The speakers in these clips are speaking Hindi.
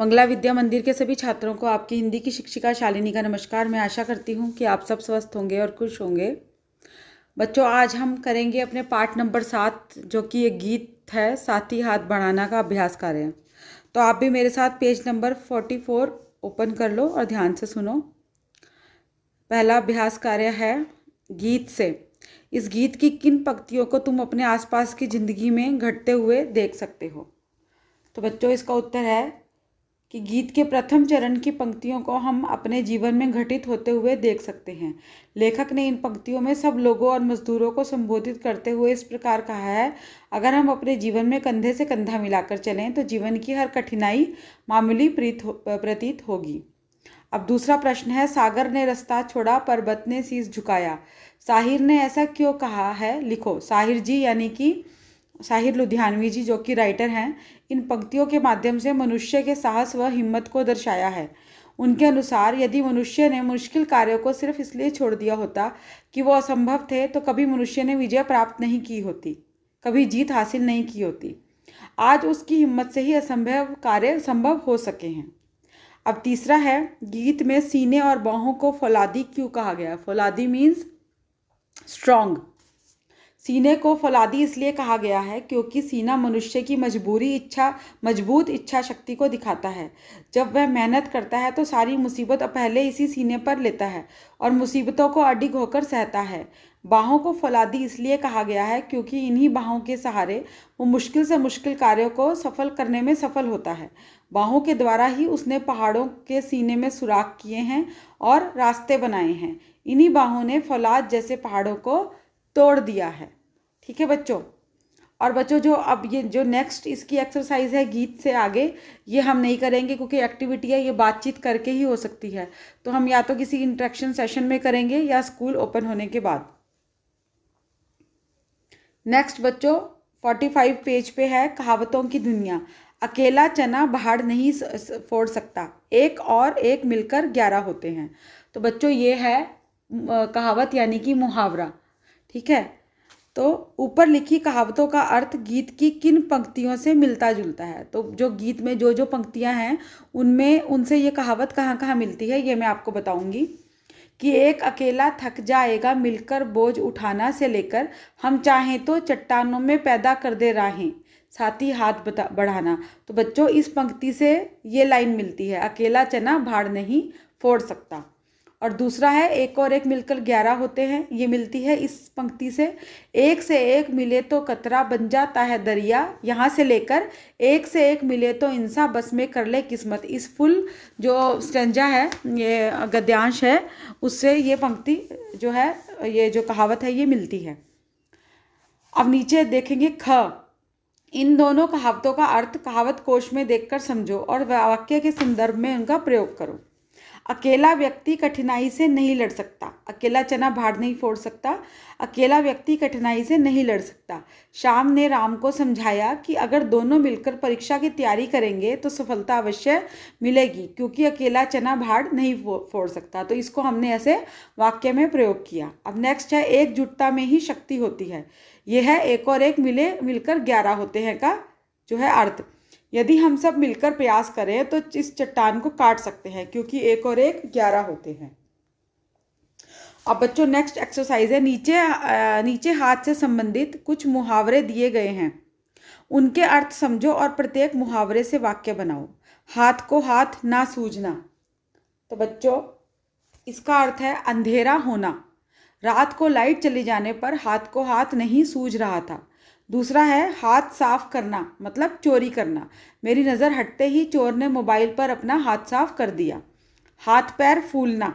मंगला विद्या मंदिर के सभी छात्रों को आपकी हिंदी की शिक्षिका शालिनी का नमस्कार मैं आशा करती हूँ कि आप सब स्वस्थ होंगे और खुश होंगे बच्चों आज हम करेंगे अपने पाठ नंबर सात जो कि एक गीत है साथी हाथ बढ़ाना का अभ्यास कार्य तो आप भी मेरे साथ page number forty four open कर लो और ध्यान से सुनो पहला अभ्यास कार्य है गीत से इस गीत की किन पंक्तियों को तुम अपने आसपास की ज़िंदगी में घटते हुए देख सकते हो तो बच्चों इसका उत्तर है कि गीत के प्रथम चरण की पंक्तियों को हम अपने जीवन में घटित होते हुए देख सकते हैं लेखक ने इन पंक्तियों में सब लोगों और मजदूरों को संबोधित करते हुए इस प्रकार कहा है अगर हम अपने जीवन में कंधे से कंधा मिलाकर चलें तो जीवन की हर कठिनाई मामूली प्रीत हो, प्रतीत होगी अब दूसरा प्रश्न है सागर ने रास्ता छोड़ा पर्वत ने सीस झुकाया साहिर ने ऐसा क्यों कहा है लिखो साहिर जी यानी कि साहिर लुधियानवी जी जो कि राइटर हैं इन पंक्तियों के माध्यम से मनुष्य के साहस व हिम्मत को दर्शाया है उनके अनुसार यदि मनुष्य ने मुश्किल कार्यों को सिर्फ इसलिए छोड़ दिया होता कि वो असंभव थे तो कभी मनुष्य ने विजय प्राप्त नहीं की होती कभी जीत हासिल नहीं की होती आज उसकी हिम्मत से ही असंभव कार्य संभव हो सके हैं अब तीसरा है गीत में सीने और बाहों को फौलादी क्यों कहा गया फौलादी मीन्स स्ट्रॉन्ग सीने को फलादी इसलिए कहा गया है क्योंकि सीना मनुष्य की मजबूरी इच्छा मजबूत इच्छा शक्ति को दिखाता है जब वह मेहनत करता है तो सारी मुसीबत पहले इसी सीने पर लेता है और मुसीबतों को अडिग होकर सहता है बाहों को फलादी इसलिए कहा गया है क्योंकि इन्हीं बाहों के सहारे वो मुश्किल से मुश्किल कार्यों को सफल करने में सफल होता है बाहों के द्वारा ही उसने पहाड़ों के सीने में सुराख किए हैं और रास्ते बनाए हैं इन्हीं बाहों ने फलाद जैसे पहाड़ों को तोड़ दिया है ठीक है बच्चों और बच्चों जो अब ये जो नेक्स्ट इसकी एक्सरसाइज है गीत से आगे ये हम नहीं करेंगे क्योंकि एक्टिविटी है ये बातचीत करके ही हो सकती है तो हम या तो किसी इंट्रैक्शन सेशन में करेंगे या स्कूल ओपन होने के बाद नेक्स्ट बच्चों फोर्टी फाइव पेज पे है कहावतों की दुनिया अकेला चना बाहर नहीं फोड़ सकता एक और एक मिलकर ग्यारह होते हैं तो बच्चों ये है कहावत यानी कि मुहावरा ठीक है तो ऊपर लिखी कहावतों का अर्थ गीत की किन पंक्तियों से मिलता जुलता है तो जो गीत में जो जो पंक्तियां हैं उनमें उनसे ये कहावत कहाँ कहाँ मिलती है ये मैं आपको बताऊंगी कि एक अकेला थक जाएगा मिलकर बोझ उठाना से लेकर हम चाहें तो चट्टानों में पैदा कर दे राहें साथ ही हाथ बता बढ़ाना तो बच्चों इस पंक्ति से ये लाइन मिलती है अकेला चना भाड़ नहीं फोड़ सकता और दूसरा है एक और एक मिलकर ग्यारह होते हैं ये मिलती है इस पंक्ति से एक से एक मिले तो कतरा बन जाता है दरिया यहाँ से लेकर एक से एक मिले तो इंसा बस में कर ले किस्मत इस फुल जो स्टंजा है ये गद्यांश है उससे ये पंक्ति जो है ये जो कहावत है ये मिलती है अब नीचे देखेंगे ख इन दोनों कहावतों का अर्थ कहावत कोश में देखकर समझो और वाक्य के संदर्भ में उनका प्रयोग करो अकेला व्यक्ति कठिनाई से नहीं लड़ सकता अकेला चना भाड़ नहीं फोड़ सकता अकेला व्यक्ति कठिनाई से नहीं लड़ सकता श्याम ने राम को समझाया कि अगर दोनों मिलकर परीक्षा की तैयारी करेंगे तो सफलता अवश्य मिलेगी क्योंकि अकेला चना भाड़ नहीं फोड़ सकता तो इसको हमने ऐसे वाक्य में प्रयोग किया अब नेक्स्ट है एकजुटता में ही शक्ति होती है यह है एक और एक मिले मिलकर ग्यारह होते हैं का जो है अर्थ यदि हम सब मिलकर प्रयास करें तो इस चट्टान को काट सकते हैं क्योंकि एक और एक ग्यारह होते हैं अब बच्चों नेक्स्ट एक्सरसाइज है नीचे नीचे हाथ से संबंधित कुछ मुहावरे दिए गए हैं उनके अर्थ समझो और प्रत्येक मुहावरे से वाक्य बनाओ हाथ को हाथ ना सूझना तो बच्चों इसका अर्थ है अंधेरा होना रात को लाइट चले जाने पर हाथ को हाथ नहीं सूझ रहा था दूसरा है हाथ साफ करना मतलब चोरी करना मेरी नज़र हटते ही चोर ने मोबाइल पर अपना हाथ साफ कर दिया हाथ पैर फूलना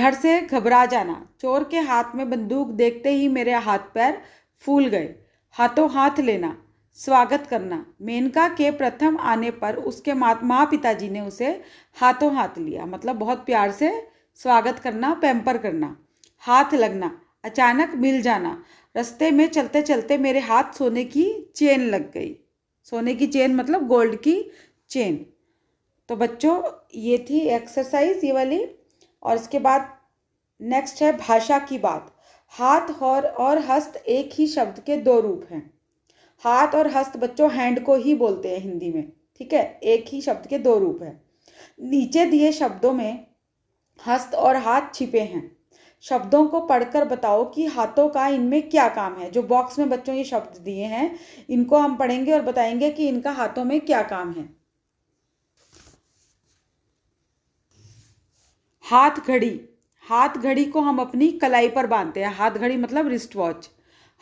डर से घबरा जाना चोर के हाथ में बंदूक देखते ही मेरे हाथ पैर फूल गए हाथों हाथ लेना स्वागत करना मेनका के प्रथम आने पर उसके माँ पिताजी ने उसे हाथों हाथ लिया मतलब बहुत प्यार से स्वागत करना पैम्पर करना हाथ लगना अचानक मिल जाना रस्ते में चलते चलते मेरे हाथ सोने की चेन लग गई सोने की चेन मतलब गोल्ड की चेन तो बच्चों ये थी एक्सरसाइज ये वाली और इसके बाद नेक्स्ट है भाषा की बात हाथ और और हस्त एक ही शब्द के दो रूप हैं हाथ और हस्त बच्चों हैंड को ही बोलते हैं हिंदी में ठीक है एक ही शब्द के दो रूप हैं नीचे दिए शब्दों में हस्त और हाथ छिपे हैं शब्दों को पढ़कर बताओ कि हाथों का इनमें क्या काम है जो बॉक्स में बच्चों ये शब्द दिए हैं इनको हम पढ़ेंगे और बताएंगे कि इनका हाथों में क्या काम है हाथ घड़ी हाथ घड़ी को हम अपनी कलाई पर बांधते हैं हाथ घड़ी मतलब रिस्ट वॉच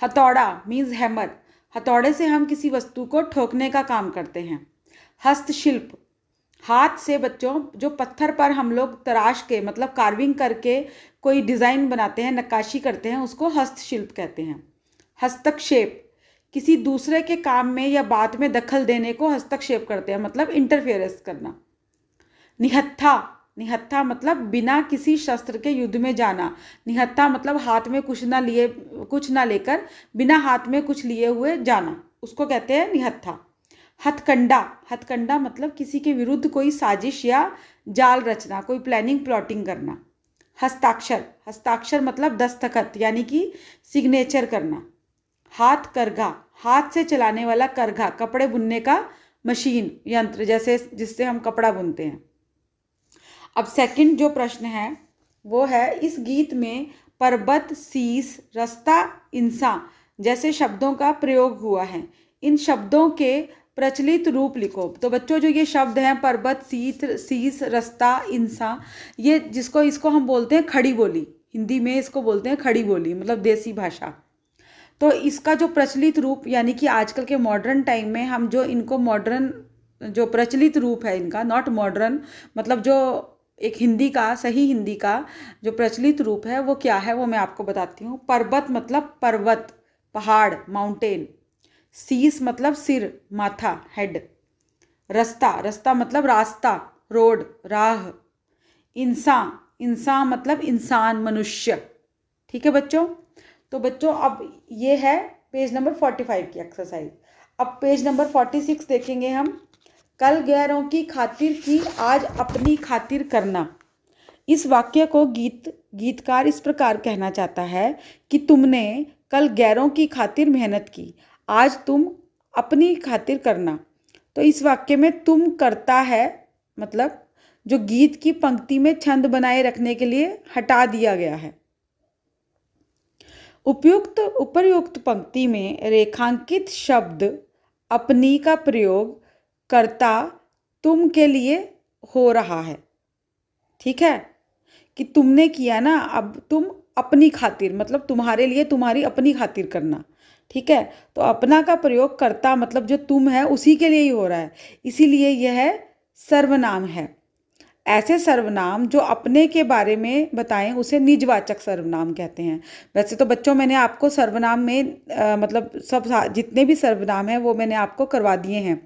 हथौड़ा मीन्स हैमर हथौड़े से हम किसी वस्तु को ठोकने का काम करते हैं हस्तशिल्प हाथ से बच्चों जो पत्थर पर हम लोग तराश के मतलब कार्विंग करके कोई डिज़ाइन बनाते हैं नक्काशी करते हैं उसको हस्तशिल्प कहते हैं हस्तक्षेप किसी दूसरे के काम में या बात में दखल देने को हस्तक्षेप करते हैं मतलब इंटरफेरेंस करना निहत्था निहत्था मतलब बिना किसी शस्त्र के युद्ध में जाना निहत्था मतलब हाथ में कुछ ना लिए कुछ ना लेकर बिना हाथ में कुछ लिए हुए जाना उसको कहते हैं निहत्था हथकंडा हथकंडा मतलब किसी के विरुद्ध कोई साजिश या जाल रचना कोई प्लानिंग प्लॉटिंग करना हस्ताक्षर हस्ताक्षर मतलब दस्तखत यानी कि सिग्नेचर करना हाथ करघा हाथ से चलाने वाला करघा कपड़े बुनने का मशीन यंत्र जैसे जिससे हम कपड़ा बुनते हैं अब सेकंड जो प्रश्न है वो है इस गीत में पर्वत सीस रास्ता इंसान जैसे शब्दों का प्रयोग हुआ है इन शब्दों के प्रचलित रूप लिखो तो बच्चों जो ये शब्द हैं पर्वत सीत सीस रस्ता इंसा ये जिसको इसको हम बोलते हैं खड़ी बोली हिंदी में इसको बोलते हैं खड़ी बोली मतलब देसी भाषा तो इसका जो प्रचलित रूप यानी कि आजकल के मॉडर्न टाइम में हम जो इनको मॉडर्न जो प्रचलित रूप है इनका नॉट मॉडर्न मतलब जो एक हिंदी का सही हिंदी का जो प्रचलित रूप है वो क्या है वो मैं आपको बताती हूँ पर्वत मतलब पर्वत पहाड़ माउंटेन सीस मतलब सिर माथा हेड रास्ता रास्ता मतलब रास्ता रोड राह इंसान इंसान मतलब इंसान मनुष्य ठीक है बच्चों तो बच्चों अब ये है पेज नंबर फोर्टी फाइव की एक्सरसाइज अब पेज नंबर फोर्टी सिक्स देखेंगे हम कल गैरों की खातिर की आज अपनी खातिर करना इस वाक्य को गीत गीतकार इस प्रकार कहना चाहता है कि तुमने कल गैरों की खातिर मेहनत की आज तुम अपनी खातिर करना तो इस वाक्य में तुम करता है मतलब जो गीत की पंक्ति में छंद बनाए रखने के लिए हटा दिया गया है उपयुक्त उपर्युक्त पंक्ति में रेखांकित शब्द अपनी का प्रयोग करता तुम के लिए हो रहा है ठीक है कि तुमने किया ना अब तुम अपनी खातिर मतलब तुम्हारे लिए तुम्हारी अपनी खातिर करना ठीक है तो अपना का प्रयोग करता मतलब जो तुम है उसी के लिए ही हो रहा है इसीलिए यह सर्वनाम है ऐसे सर्वनाम जो अपने के बारे में बताएं उसे निजवाचक सर्वनाम कहते हैं वैसे तो बच्चों मैंने आपको सर्वनाम में आ, मतलब सब जितने भी सर्वनाम हैं वो मैंने आपको करवा दिए हैं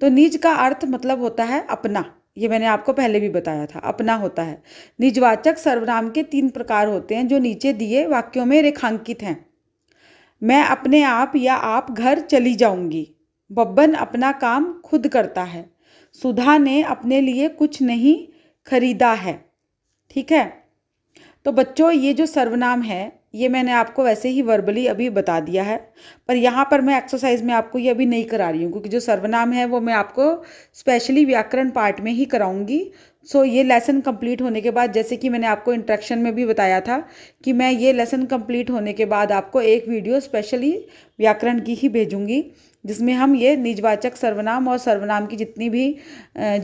तो निज का अर्थ मतलब होता है अपना ये मैंने आपको पहले भी बताया था अपना होता है निजवाचक सर्वनाम के तीन प्रकार होते हैं जो नीचे दिए वाक्यों में रेखांकित हैं मैं अपने आप या आप घर चली जाऊंगी बब्बन अपना काम खुद करता है सुधा ने अपने लिए कुछ नहीं खरीदा है ठीक है तो बच्चों ये जो सर्वनाम है ये मैंने आपको वैसे ही वर्बली अभी बता दिया है पर यहाँ पर मैं एक्सरसाइज में आपको ये अभी नहीं करा रही हूँ क्योंकि जो सर्वनाम है वो मैं आपको स्पेशली व्याकरण पार्ट में ही कराऊंगी सो so, ये लेसन कंप्लीट होने के बाद जैसे कि मैंने आपको इंट्रैक्शन में भी बताया था कि मैं ये लेसन कंप्लीट होने के बाद आपको एक वीडियो स्पेशली व्याकरण की ही भेजूंगी जिसमें हम ये निजवाचक सर्वनाम और सर्वनाम की जितनी भी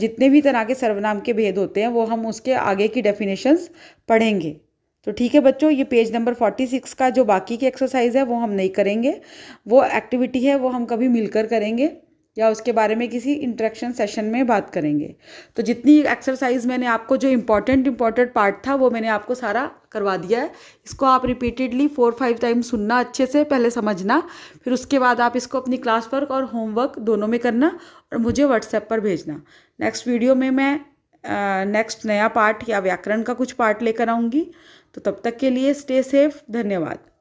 जितने भी तरह के सर्वनाम के भेद होते हैं वो हम उसके आगे की डेफिनेशंस पढ़ेंगे तो ठीक है बच्चों ये पेज नंबर फोर्टी सिक्स का जो बाकी की एक्सरसाइज है वो हम नहीं करेंगे वो एक्टिविटी है वो हम कभी मिलकर करेंगे या उसके बारे में किसी इंटरेक्शन सेशन में बात करेंगे तो जितनी एक्सरसाइज मैंने आपको जो इम्पोर्टेंट इम्पॉर्टेंट पार्ट था वो मैंने आपको सारा करवा दिया है इसको आप रिपीटेडली फोर फाइव टाइम सुनना अच्छे से पहले समझना फिर उसके बाद आप इसको अपनी क्लास वर्क और होमवर्क दोनों में करना और मुझे व्हाट्सएप पर भेजना नेक्स्ट वीडियो में मैं नेक्स्ट नया पार्ट या व्याकरण का कुछ पार्ट लेकर आऊँगी तो तब तक के लिए स्टे सेफ धन्यवाद